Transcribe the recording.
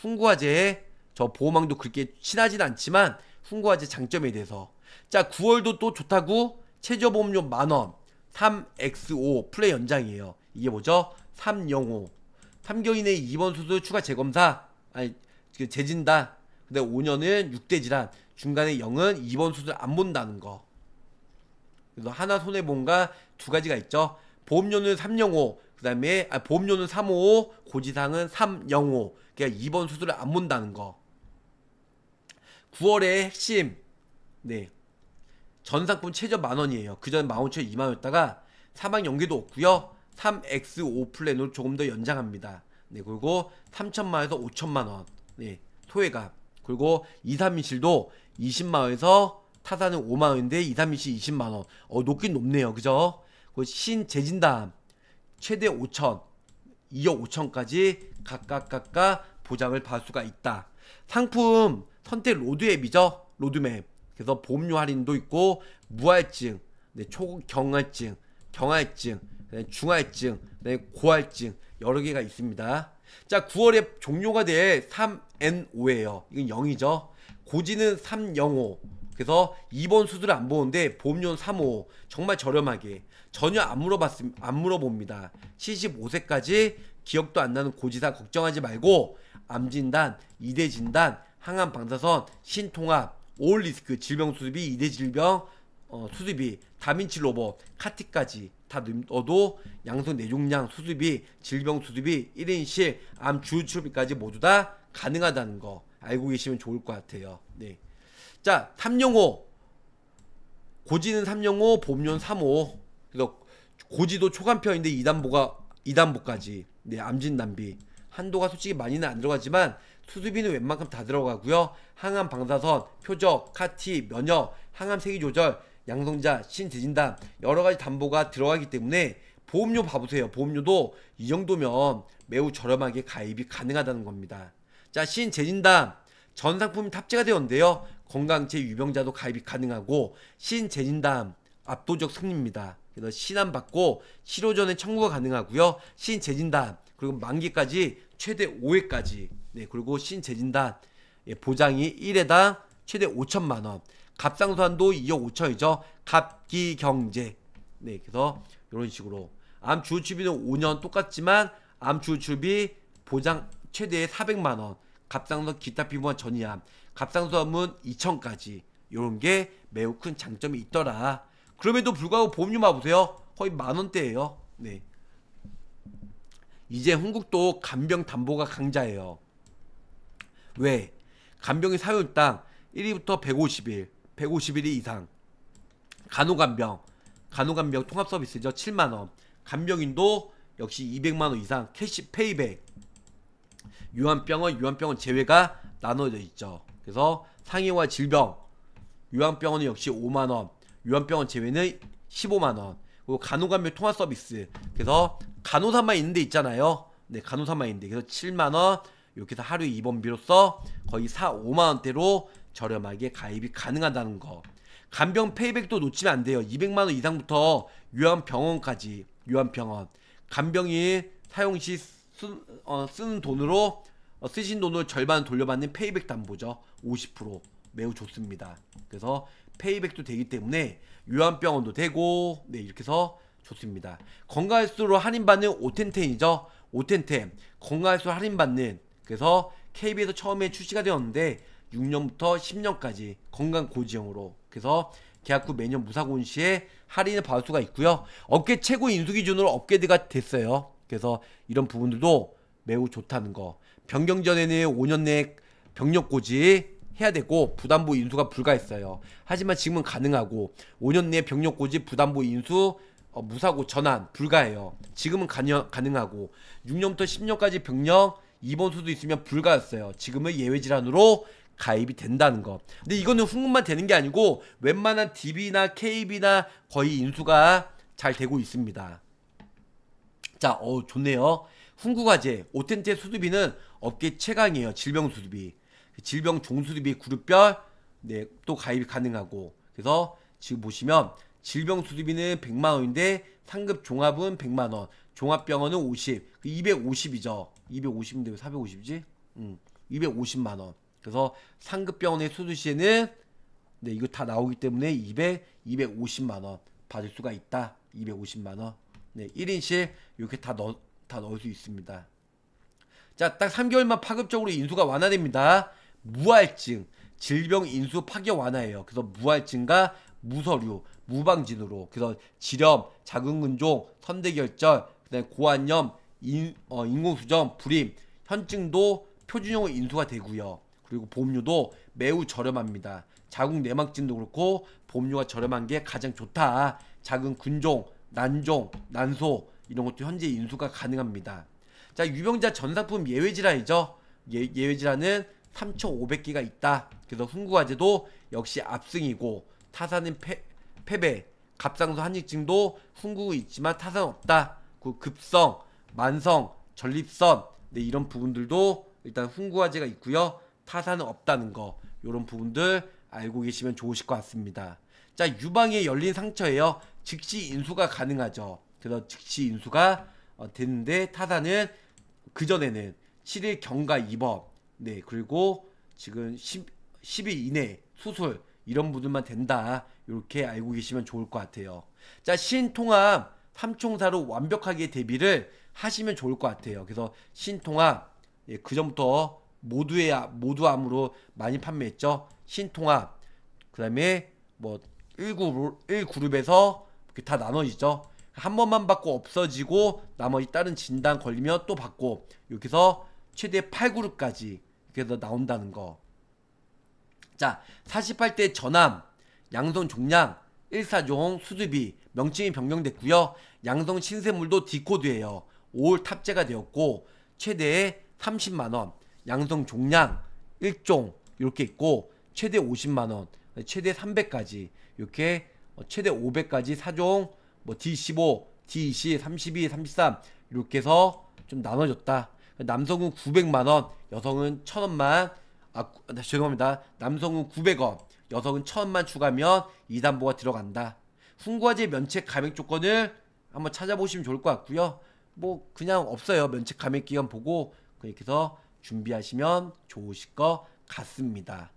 훈구화제에 저 보호망도 그렇게 친하진 않지만 훈구화제 장점에 대해서 자 9월도 또 좋다고 최저보험료 만원 3XO 플레이 연장이에요 이게 뭐죠? 305 3경인의내 2번 수술 추가 재검사 아니 그 재진단 근데 5년은 6대 질환 중간에 0은 2번 수술 안 본다는 거 그래서 하나 손해본가두 가지가 있죠 보험료는 305그 다음에 아, 보험료는 355, 고지상은 305. 그러니까 2번 수술을 안 본다는 거. 9월에 핵심 네 전상품 최저 만 원이에요. 그전 15,000원 2만 원이었다가 사망 연기도 없고요. 3X5 플랜으로 조금 더 연장합니다. 네 그리고 3천만 원에서 5천만 원. 네 소외감. 그리고 2, 3인실도 20만 원에서 타산은 5만 원인데 2, 3인실 20만 원. 어 높긴 높네요. 그죠? 그 신재진담 최대 5천, 2억 5천까지 각각 각각 보장을 받을 수가 있다. 상품 선택 로드맵이죠. 로드맵. 그래서 보험료 할인도 있고 무할증, 네, 초경할증, 경할증, 네, 중할증, 네, 고할증 여러 개가 있습니다. 자, 9월에 종료가 될 3N5예요. 이건 0이죠. 고지는 305. 그래서 이번 수술 안 보는데 봄험료 3호 정말 저렴하게 전혀 안 물어봤음 안 물어봅니다. 75세까지 기억도 안 나는 고지사 걱정하지 말고 암 진단, 이대 진단, 항암 방사선, 신통합, 올 리스크 질병 수술비, 이대 질병 어, 수술비, 다민치 로봇, 카티까지 다 넣어도 양성 내종량 수술비, 질병 수술비, 1인실, 암 주치료비까지 모두 다 가능하다는 거 알고 계시면 좋을 것 같아요. 네. 자, 305. 고지는 305, 봄년 35. 그래서 고지도 초간편인데 2단보가 2단보까지. 네, 암진 남비. 한도가 솔직히 많이는 안 들어가지만 수수비는 웬만큼 다 들어가고요. 항암 방사선, 표적, 카티, 면역, 항암 세기 조절, 양성자, 신대진단 여러 가지 담보가 들어가기 때문에 보험료 봐보세요. 보험료도 이 정도면 매우 저렴하게 가입이 가능하다는 겁니다. 자, 신재진단전 상품이 탑재가 되었는데요. 건강체 유병자도 가입이 가능하고 신재진담 압도적 승리입니다. 그래서 신안받고 치료 전에 청구가 가능하고요. 신재진단 그리고 만기까지 최대 5회까지 네 그리고 신재진단 예, 보장이 1회당 최대 5천만 원 갑상선도 2억 5천이죠. 갑기경제 네 그래서 이런 식으로 암 주출비는 5년 똑같지만 암 주출비 보장 최대 400만 원 갑상선 기타 피부암 전이암 갑상선은 2천까지 이런 게 매우 큰 장점이 있더라. 그럼에도 불구하고 보험료만 보세요. 거의 만 원대예요. 네. 이제 흥국도 간병 담보가 강자예요. 왜? 간병의 사용당 1위부터 150일, 151일 이상. 간호간병, 간호간병 통합 서비스죠. 7만 원. 간병인도 역시 200만 원 이상 캐시 페이백. 유한병원, 유한병원 제외가 나눠져 있죠. 그래서 상해와 질병 요양병원은 역시 5만원 요양병원 제외는 15만원 그리고 간호간묘 통화 서비스 그래서 간호사만 있는 데 있잖아요 네 간호사만 있는 데 그래서 7만원 이렇게 해서 하루 입원비로서 거의 4, 5만원대로 저렴하게 가입이 가능하다는 거 간병 페이백도 놓치면 안 돼요 200만원 이상부터 요양병원까지 요양병원 간병이 사용시 쓰, 어, 쓰는 돈으로 어, 쓰신 돈을 절반 돌려받는 페이백 담보죠. 50% 매우 좋습니다. 그래서 페이백도 되기 때문에 요한병원도 되고 네 이렇게 해서 좋습니다. 건강할수록 할인받는 오텐텐이죠. 오텐텐 건강할수록 할인받는 그래서 KB에서 처음에 출시가 되었는데 6년부터 10년까지 건강 고지형으로 그래서 계약 후 매년 무사고온 시에 할인을 받을 수가 있고요. 업계 최고 인수 기준으로 업계드가 됐어요. 그래서 이런 부분들도 매우 좋다는 거. 변경 전에는 5년 내 병력 고지 해야 되고 부담보 인수가 불가했어요. 하지만 지금은 가능하고 5년 내 병력 고지 부담보 인수 어, 무사고 전환 불가해요. 지금은 가능, 가능하고 6년부터 10년까지 병력 입원 수도 있으면 불가였어요. 지금은 예외 질환으로 가입이 된다는 거. 근데 이거는 흥분만 되는 게 아니고 웬만한 DB나 KB나 거의 인수가 잘 되고 있습니다. 자, 어 좋네요. 훈구과제, 오텐트의 수두비는 업계 최강이에요. 질병 수두비. 그 질병 종수두비 그룹별 네, 또 가입이 가능하고 그래서 지금 보시면 질병 수두비는 100만 원인데 상급 종합은 100만 원, 종합병원은 50, 250이죠. 250인데 왜 450이지? 음, 250만 원. 그래서 상급병원의 수두시에는 네, 이거 다 나오기 때문에 200, 250만 원 받을 수가 있다. 250만 원. 네, 1인실 이렇게 다 넣, 어다 넣을 수 있습니다. 자, 딱 3개월만 파급적으로 인수가 완화됩니다. 무할증, 질병 인수 파괴 완화예요. 그래서 무할증과 무서류, 무방진으로 그래서 지렴, 자궁근종, 선대결절, 그다음 고환염, 인, 어, 인공수정, 불임, 현증도 표준형으로 인수가 되고요. 그리고 보험료도 매우 저렴합니다. 자궁 내막증도 그렇고 보험료가 저렴한 게 가장 좋다. 작은 근종 난종, 난소, 이런 것도 현재 인수가 가능합니다. 자 유병자 전상품 예외질환이죠. 예, 예외질환은 3,500개가 있다. 그래서 훈구화제도 역시 압승이고 타사는 패, 패배, 갑상선 한익증도 훈구 있지만 타산 없다. 그 급성, 만성, 전립선 네, 이런 부분들도 일단 훈구화제가 있고요. 타산은 없다는 거 이런 부분들 알고 계시면 좋으실 것 같습니다. 자 유방에 열린 상처예요. 즉시 인수가 가능하죠. 그래서 즉시 인수가 어, 됐는데 타사는 그 전에는 7일 경과 입업 네 그리고 지금 10, 10일 이내 수술 이런 분들만 된다 이렇게 알고 계시면 좋을 것 같아요. 자 신통합 삼총사로 완벽하게 대비를 하시면 좋을 것 같아요. 그래서 신통합 예, 그 전부터 모두의 모두암으로 많이 판매했죠. 신통합 그다음에 뭐 1그룹 1그룹에서 다 나눠지죠. 한 번만 받고 없어지고 나머지 다른 진단 걸리면 또 받고 여기서 최대 8그룹까지 그래서 나온다는 거. 자, 48대 전함, 양성종양 1사종 수두비 명칭이 변경됐고요. 양성 신세물도 디코드예요. 5월 탑재가 되었고 최대 30만 원, 양성 종양 1종 이렇게 있고 최대 50만 원, 최대 300까지 이렇게 최대 500까지 4종 뭐 D15, D20, 32, 33 이렇게 해서 좀 나눠줬다. 남성은 900만원, 여성은 1000원만, 아, 아 죄송합니다. 남성은 900원, 여성은 1000원만 추가하면 이담보가 들어간다. 훈과제 면책 감액 조건을 한번 찾아보시면 좋을 것 같고요. 뭐 그냥 없어요. 면책 감액 기간 보고 그렇게 해서 준비하시면 좋으실 것 같습니다.